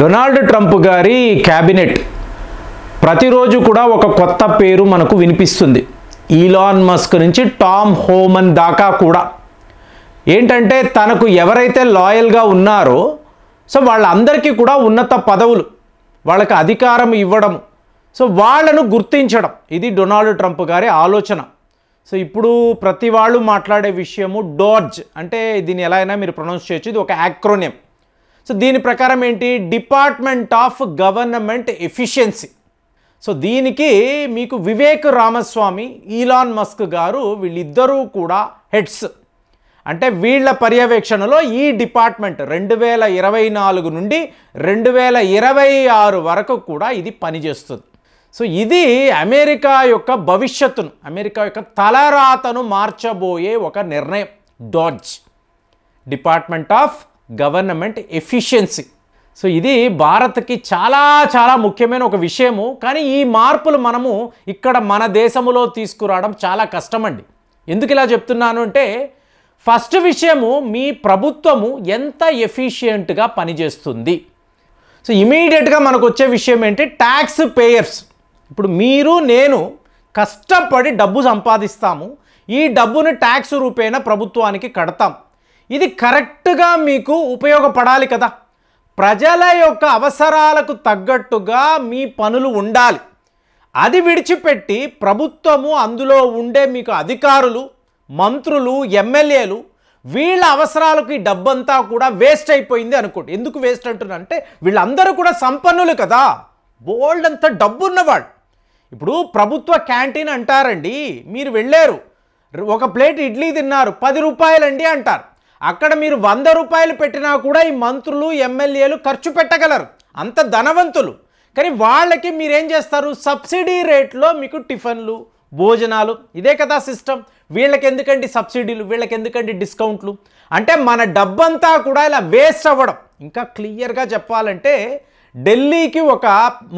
Donald Trump గారి cabinet ప్రతిరోజు కూడా ఒక కొత్త పేరు మనకు వినిపిస్తుంది ఈలాన్ మస్క్ నుంచి టామ్ హోమన్ దాకా కూడా ఏంటంటే తనకు ఎవరైతే లాయల్గా ఉన్నారో సో వాళ్ళందరికీ కూడా ఉన్నత పదవులు వాళ్ళకి అధికారం ఇవ్వడం సో వాళ్ళను గుర్తించడం ఇది డొనాల్డ్ ట్రంప్ గారి ఆలోచన సో ఇప్పుడు ప్రతి వాళ్ళు మాట్లాడే విషయము డోర్జ్ అంటే దీన్ని ఎలా అయినా మీరు ప్రొనౌన్స్ చేయొచ్చు ఇది ఒక యాక్రోనియం సో దీని ప్రకారం ఏంటి department of government efficiency so దీనికి మీకు వివేక్ రామస్వామి ఈలాన్ మస్క్ గారు వీళ్ళిద్దరూ కూడా హెడ్స్ అంటే వీళ్ళ పర్యవేక్షణలో ఈ డిపార్ట్మెంట్ రెండు వేల ఇరవై నాలుగు నుండి రెండు వేల ఇరవై ఆరు వరకు కూడా ఇది పనిచేస్తుంది సో ఇది అమెరికా యొక్క భవిష్యత్తును అమెరికా యొక్క తలరాతను మార్చబోయే ఒక నిర్ణయం DOGE department of government efficiency so ఇది భారత్కి చాలా చాలా ముఖ్యమైన ఒక విషయము కానీ ఈ మార్పులు మనము ఇక్కడ మన దేశంలో తీసుకురావడం చాలా కష్టమండి ఎందుకు ఇలా చెప్తున్నాను అంటే ఫస్ట్ విషయము మీ ప్రభుత్వము ఎంత ఎఫిషియెంట్గా పనిచేస్తుంది సో ఇమీడియట్గా మనకు వచ్చే విషయం ఏంటి ట్యాక్స్ పేయర్స్ ఇప్పుడు మీరు నేను కష్టపడి డబ్బు సంపాదిస్తాము ఈ డబ్బును ట్యాక్స్ రూపేణ ప్రభుత్వానికి కడతాం ఇది కరెక్ట్గా మీకు ఉపయోగపడాలి కదా ప్రజల యొక్క అవసరాలకు తగ్గట్టుగా మీ పనులు ఉండాలి అది విడిచిపెట్టి ప్రభుత్వము అందులో ఉండే మీకు అధికారులు మంత్రులు ఎమ్మెల్యేలు వీళ్ళ అవసరాలకు ఈ డబ్బంతా కూడా వేస్ట్ అయిపోయింది అనుకోండి ఎందుకు వేస్ట్ అంటున్నారంటే వీళ్ళందరూ కూడా సంపన్నులు కదా బోల్డ్ అంత డబ్బు ఉన్నవాడు ఇప్పుడు ప్రభుత్వ క్యాంటీన్ అంటారండి మీరు వెళ్ళారు ఒక ప్లేట్ ఇడ్లీ తిన్నారు పది రూపాయలండి అంటారు అక్కడ మీరు వంద రూపాయలు పెట్టినా కూడా ఈ మంత్రులు ఎమ్మెల్యేలు ఖర్చు పెట్టగలరు అంత ధనవంతులు కానీ వాళ్ళకి మీరేం చేస్తారు సబ్సిడీ రేట్లో మీకు టిఫిన్లు భోజనాలు ఇదే కదా సిస్టమ్ వీళ్ళకి ఎందుకండి సబ్సిడీలు వీళ్ళకి ఎందుకండి డిస్కౌంట్లు అంటే మన డబ్బంతా కూడా ఇలా వేస్ట్ అవ్వడం ఇంకా క్లియర్గా చెప్పాలంటే ఢిల్లీకి ఒక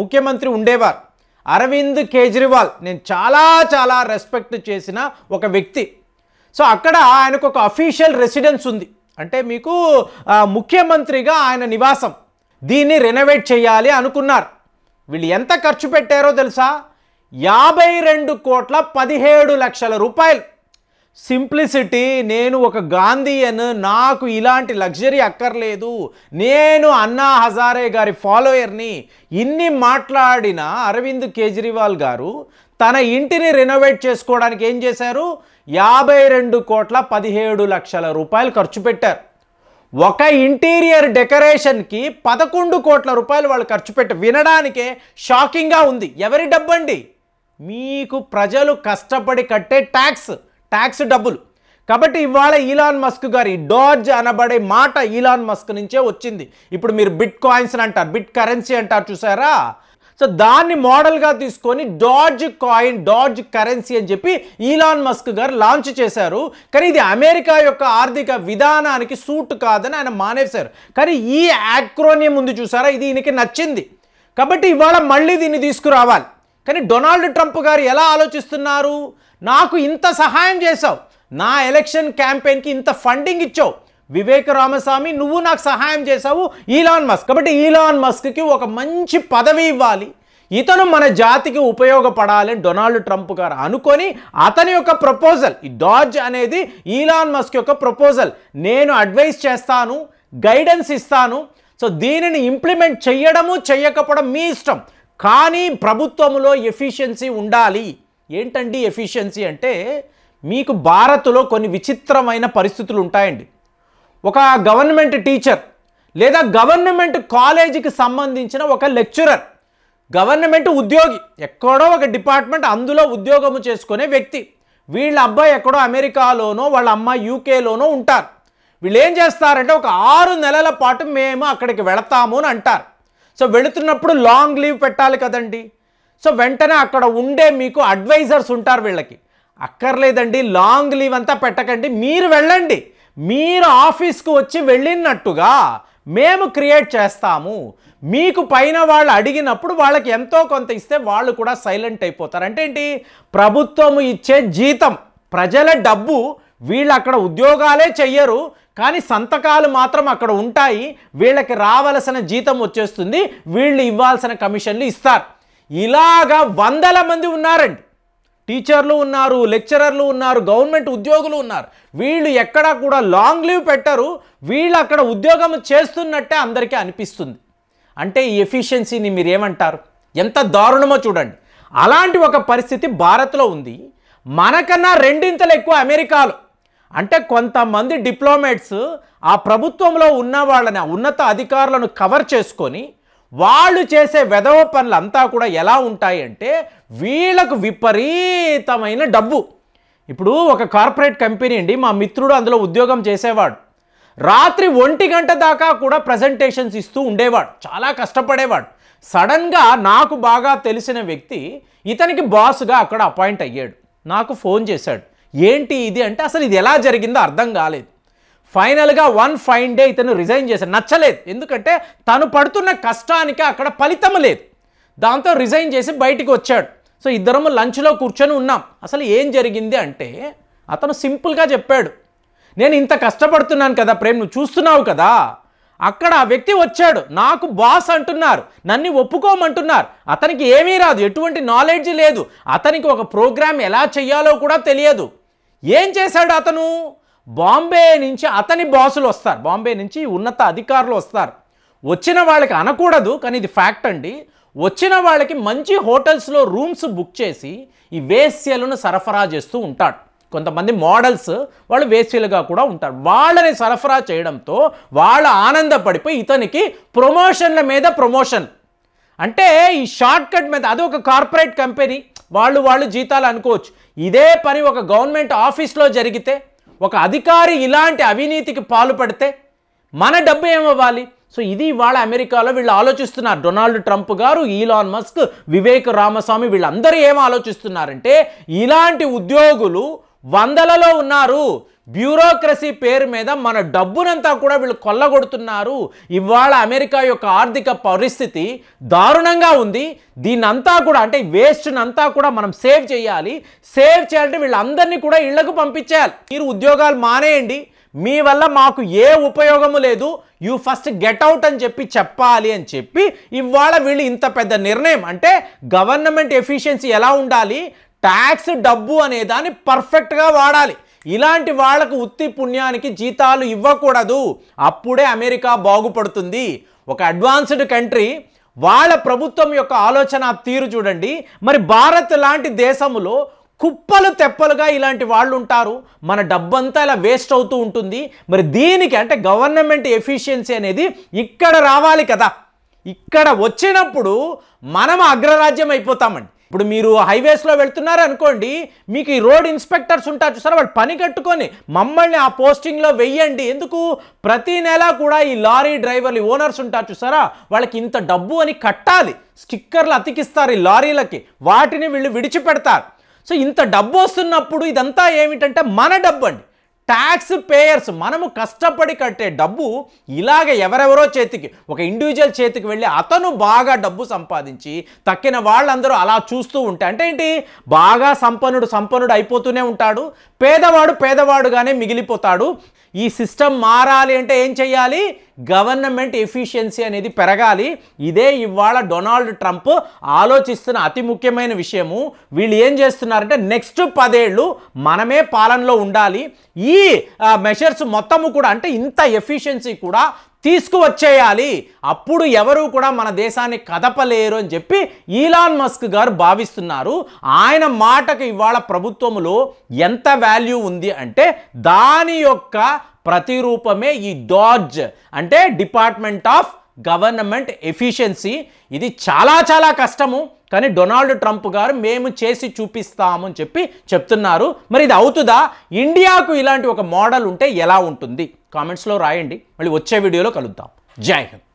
ముఖ్యమంత్రి ఉండేవారు అరవింద్ కేజ్రీవాల్ నేను చాలా చాలా రెస్పెక్ట్ చేసిన ఒక వ్యక్తి సో అక్కడ ఆయనకు ఒక అఫీషియల్ రెసిడెన్స్ ఉంది అంటే మీకు ముఖ్యమంత్రిగా ఆయన నివాసం దీన్ని రెనోవేట్ చేయాలి అనుకున్నారు వీళ్ళు ఎంత ఖర్చు పెట్టారో తెలుసా యాభై రెండు కోట్ల పదిహేడు లక్షల రూపాయలు సింప్లిసిటీ నేను ఒక గాంధీయన్ నాకు ఇలాంటి లగ్జరీ అక్కర్లేదు నేను అన్నా హజారే గారి ఫాలోయర్ని ఇన్ని మాట్లాడిన అరవింద్ కేజ్రీవాల్ గారు తన ఇంటిని రెనోవేట్ చేసుకోవడానికి ఏం చేశారు యాభై రెండు కోట్ల పదిహేడు లక్షల రూపాయలు ఖర్చు పెట్టారు ఒక ఇంటీరియర్ డెకరేషన్కి పదకొండు కోట్ల రూపాయలు వాళ్ళు ఖర్చు పెట్టి వినడానికే షాకింగ్గా ఉంది ఎవరి డబ్బండి మీకు ప్రజలు కష్టపడి కట్టే ట్యాక్స్ ట్యాక్స్ డబ్బులు కాబట్టి ఇవాళ ఈలాన్ మస్క్ గారి డోర్జ్ అనబడే మాట ఈలాన్ మస్క్ నుంచే వచ్చింది ఇప్పుడు మీరు బిట్ కాయిన్స్ అంటారు బిట్ కరెన్సీ అంటారు చూసారా సో దాన్ని మోడల్గా తీసుకొని డాడ్జ్ కాయిన్ డాడ్జ్ కరెన్సీ అని చెప్పి ఈలాన్ మస్క్ గారు లాంచ్ చేశారు కానీ ఇది అమెరికా యొక్క ఆర్థిక విధానానికి సూట్ కాదని ఆయన మానేశారు కానీ ఈ యాక్రోనియం ఉంది చూసారా ఇది ఈయనకి నచ్చింది కాబట్టి ఇవాళ మళ్ళీ దీన్ని తీసుకురావాలి కానీ డొనాల్డ్ ట్రంప్ గారు ఎలా ఆలోచిస్తున్నారు నాకు ఇంత సహాయం చేశావు నా ఎలక్షన్ క్యాంపెయిన్కి ఇంత ఫండింగ్ ఇచ్చావు వివేక రామస్వామి నువ్వు నాకు సహాయం చేశావు ఈలాన్ మస్క్ కాబట్టి ఈలాన్ మస్క్కి ఒక మంచి పదవి ఇవ్వాలి ఇతను మన జాతికి ఉపయోగపడాలని డొనాల్డ్ ట్రంప్ గారు అనుకొని అతని యొక్క ప్రపోజల్ ఈ డాజ్ అనేది ఈలాన్ మస్క్ యొక్క ప్రపోజల్ నేను అడ్వైస్ చేస్తాను గైడెన్స్ ఇస్తాను సో దీనిని ఇంప్లిమెంట్ చేయడము చేయకపోవడం మీ ఇష్టం కానీ ప్రభుత్వంలో ఎఫిషియన్సీ ఉండాలి ఏంటండి ఎఫిషియన్సీ అంటే మీకు భారత్లో కొన్ని విచిత్రమైన పరిస్థితులు ఉంటాయండి ఒక గవర్నమెంట్ టీచర్ లేదా గవర్నమెంట్ కాలేజీకి సంబంధించిన ఒక లెక్చరర్ గవర్నమెంట్ ఉద్యోగి ఎక్కడో ఒక డిపార్ట్మెంట్ అందులో ఉద్యోగము చేసుకునే వ్యక్తి వీళ్ళ అబ్బాయి ఎక్కడో అమెరికాలోనో వాళ్ళ అమ్మాయి యూకేలోనో ఉంటారు వీళ్ళు ఏం చేస్తారంటే ఒక ఆరు నెలల పాటు మేము అక్కడికి వెళతాము అని అంటారు సో వెళుతున్నప్పుడు లాంగ్ లీవ్ పెట్టాలి కదండి సో వెంటనే అక్కడ ఉండే మీకు అడ్వైజర్స్ ఉంటారు వీళ్ళకి అక్కర్లేదండి లాంగ్ లీవ్ అంతా పెట్టకండి మీరు వెళ్ళండి మీరు ఆఫీస్కు వచ్చి వెళ్ళినట్టుగా మేము క్రియేట్ చేస్తాము మీకు పైన వాళ్ళు అడిగినప్పుడు వాళ్ళకి ఎంతో కొంత ఇస్తే వాళ్ళు కూడా సైలెంట్ అయిపోతారు అంటే ఏంటి ప్రభుత్వము ఇచ్చే జీతం ప్రజల డబ్బు వీళ్ళు అక్కడ ఉద్యోగాలే చెయ్యరు కానీ సంతకాలు మాత్రం అక్కడ ఉంటాయి వీళ్ళకి రావలసిన జీతం వచ్చేస్తుంది వీళ్ళు ఇవ్వాల్సిన కమిషన్లు ఇస్తారు ఇలాగా వందల మంది ఉన్నారండి టీచర్లు ఉన్నారు లెక్చరర్లు ఉన్నారు గవర్నమెంట్ ఉద్యోగులు ఉన్నారు వీళ్ళు ఎక్కడా కూడా లాంగ్ లీవ్ పెట్టరు వీళ్ళు అక్కడ ఉద్యోగం చేస్తున్నట్టే అందరికీ అనిపిస్తుంది అంటే ఈ ఎఫిషియన్సీని మీరు ఏమంటారు ఎంత దారుణమో చూడండి అలాంటి ఒక పరిస్థితి భారత్లో ఉంది మనకన్నా రెండింతలు ఎక్కువ అమెరికాలో అంటే కొంతమంది డిప్లొమేట్స్ ఆ ప్రభుత్వంలో ఉన్న వాళ్ళని ఉన్నత అధికారులను కవర్ చేసుకొని వాళ్ళు చేసే వెధవ అంతా కూడా ఎలా ఉంటాయి అంటే వీళ్ళకు విపరీతమైన డబ్బు ఇప్పుడు ఒక కార్పొరేట్ కంపెనీ అండి మా మిత్రుడు అందులో ఉద్యోగం చేసేవాడు రాత్రి ఒంటి గంట దాకా కూడా ప్రజెంటేషన్స్ ఇస్తూ ఉండేవాడు చాలా కష్టపడేవాడు సడన్గా నాకు బాగా తెలిసిన వ్యక్తి ఇతనికి బాస్గా అక్కడ అపాయింట్ అయ్యాడు నాకు ఫోన్ చేశాడు ఏంటి ఇది అంటే అసలు ఇది ఎలా జరిగిందో అర్థం కాలేదు ఫైనల్గా వన్ ఫైన్ డే ఇతను రిజైన్ చేశాడు నచ్చలేదు ఎందుకంటే తను పడుతున్న కష్టానికి అక్కడ ఫలితం లేదు దాంతో రిజైన్ చేసి బయటికి వచ్చాడు సో ఇద్దరము లంచ్లో కూర్చొని ఉన్నాం అసలు ఏం జరిగింది అంటే అతను సింపుల్గా చెప్పాడు నేను ఇంత కష్టపడుతున్నాను కదా ప్రేమ్ నువ్వు చూస్తున్నావు కదా అక్కడ ఆ వ్యక్తి వచ్చాడు నాకు బాస్ అంటున్నారు నన్ను ఒప్పుకోమంటున్నారు అతనికి ఏమీ రాదు ఎటువంటి నాలెడ్జ్ లేదు అతనికి ఒక ప్రోగ్రామ్ ఎలా చేయాలో కూడా తెలియదు ఏం చేశాడు అతను బాంబే నుంచి అతని బాసులు వస్తారు బాంబే నుంచి ఉన్నత అధికారులు వస్తారు వచ్చిన వాళ్ళకి అనకూడదు కానీ ఇది ఫ్యాక్ట్ అండి వచ్చిన వాళ్ళకి మంచి హోటల్స్లో రూమ్స్ బుక్ చేసి ఈ వేస్యలను సరఫరా చేస్తూ ఉంటాడు కొంతమంది మోడల్స్ వాళ్ళు వేసీలుగా కూడా ఉంటారు వాళ్ళని సరఫరా చేయడంతో వాళ్ళ ఆనందపడిపోయి ఇతనికి ప్రమోషన్ల మీద ప్రమోషన్ అంటే ఈ షార్ట్ కట్ మీద అది ఒక కార్పొరేట్ కంపెనీ వాళ్ళు వాళ్ళు జీతాలు అనుకోవచ్చు ఇదే పని ఒక గవర్నమెంట్ ఆఫీస్లో జరిగితే ఒక అధికారి ఇలాంటి అవినీతికి పాల్పడితే మన డబ్బు ఏమవ్వాలి సో ఇది వాళ్ళ అమెరికాలో వీళ్ళు ఆలోచిస్తున్నారు డొనాల్డ్ ట్రంప్ గారు ఈలాన్ మస్క్ వివేక్ రామస్వామి వీళ్ళందరూ ఏం ఆలోచిస్తున్నారంటే ఇలాంటి ఉద్యోగులు వందలలో ఉన్నారు బ్యూరోక్రసీ పేరు మీద మన డబ్బునంతా కూడా వీళ్ళు కొల్లగొడుతున్నారు ఇవాళ అమెరికా యొక్క ఆర్థిక పరిస్థితి దారుణంగా ఉంది దీన్నంతా కూడా అంటే వేస్ట్నంతా కూడా మనం సేవ్ చేయాలి సేవ్ చేయాలంటే వీళ్ళందరినీ కూడా ఇళ్లకు పంపించేయాలి మీరు ఉద్యోగాలు మానేయండి మీ వల్ల మాకు ఏ ఉపయోగము లేదు యూ ఫస్ట్ గెట్అవుట్ అని చెప్పి చెప్పాలి అని చెప్పి ఇవాళ వీళ్ళు ఇంత పెద్ద నిర్ణయం అంటే గవర్నమెంట్ ఎఫిషియన్సీ ఎలా ఉండాలి ట్యాక్స్ డబ్బు అనే దాన్ని పర్ఫెక్ట్గా వాడాలి ఇలాంటి వాళ్లకు ఉత్తి పుణ్యానికి జీతాలు ఇవ్వకూడదు అప్పుడే అమెరికా బాగుపడుతుంది ఒక అడ్వాన్స్డ్ కంట్రీ వాళ్ళ ప్రభుత్వం యొక్క ఆలోచన తీరు చూడండి మరి భారత్ లాంటి దేశంలో కుప్పలు తెప్పలుగా ఇలాంటి వాళ్ళు ఉంటారు మన డబ్బంతా ఇలా వేస్ట్ అవుతూ ఉంటుంది మరి దీనికి అంటే గవర్నమెంట్ ఎఫిషియన్సీ అనేది ఇక్కడ రావాలి కదా ఇక్కడ వచ్చినప్పుడు మనం అగ్రరాజ్యం అయిపోతామండి ఇప్పుడు మీరు హైవేస్లో వెళ్తున్నారు అనుకోండి మీకు ఈ రోడ్ ఇన్స్పెక్టర్స్ ఉంటారు చూసారా వాళ్ళు పని కట్టుకొని మమ్మల్ని ఆ పోస్టింగ్లో వెయ్యండి ఎందుకు ప్రతి నెల కూడా ఈ లారీ డ్రైవర్లు ఓనర్స్ ఉంటారు చూసారా వాళ్ళకి ఇంత డబ్బు అని కట్టాలి స్టిక్కర్లు అతికిస్తారు ఈ లారీలకి వాటిని వీళ్ళు విడిచిపెడతారు సో ఇంత డబ్బు వస్తున్నప్పుడు ఇదంతా ఏమిటంటే మన డబ్బు అండి ట్యాక్స్ పేయర్స్ మనము కష్టపడి కట్టే డబ్బు ఇలాగ ఎవరెవరో చేతికి ఒక ఇండివిజువల్ చేతికి వెళ్ళి అతను బాగా డబ్బు సంపాదించి తక్కిన వాళ్ళందరూ అలా చూస్తూ ఉంటే అంటే ఏంటి బాగా సంపన్నుడు సంపన్నుడు అయిపోతూనే ఉంటాడు పేదవాడు పేదవాడుగానే మిగిలిపోతాడు ఈ సిస్టమ్ మారాలి అంటే ఏం చేయాలి గవర్నమెంట్ ఎఫిషియన్సీ అనేది పెరగాలి ఇదే ఇవాళ డొనాల్డ్ ట్రంప్ ఆలోచిస్తున్న అతి ముఖ్యమైన విషయము వీళ్ళు ఏం చేస్తున్నారంటే నెక్స్ట్ పదేళ్ళు మనమే పాలనలో ఉండాలి ఈ మెషర్స్ మొత్తము కూడా అంటే ఇంత ఎఫిషియన్సీ కూడా తీసుకువచ్చేయాలి అప్పుడు ఎవరు కూడా మన దేశాన్ని కదపలేరు అని చెప్పి ఈలాన్ మస్క్ గారు భావిస్తున్నారు ఆయన మాటకు ఇవాళ ప్రభుత్వంలో ఎంత వాల్యూ ఉంది అంటే దాని యొక్క ప్రతిరూపమే ఈ డాడ్జ్ అంటే డిపార్ట్మెంట్ ఆఫ్ గవర్నమెంట్ ఎఫిషియన్సీ ఇది చాలా చాలా కష్టము కానీ డొనాల్డ్ ట్రంప్ గారు మేము చేసి చూపిస్తామని చెప్పి చెప్తున్నారు మరి ఇది అవుతుందా ఇండియాకు ఇలాంటి ఒక మోడల్ ఉంటే ఎలా ఉంటుంది కామెంట్స్లో రాయండి మళ్ళీ వచ్చే వీడియోలో కలుద్దాం జై హింద్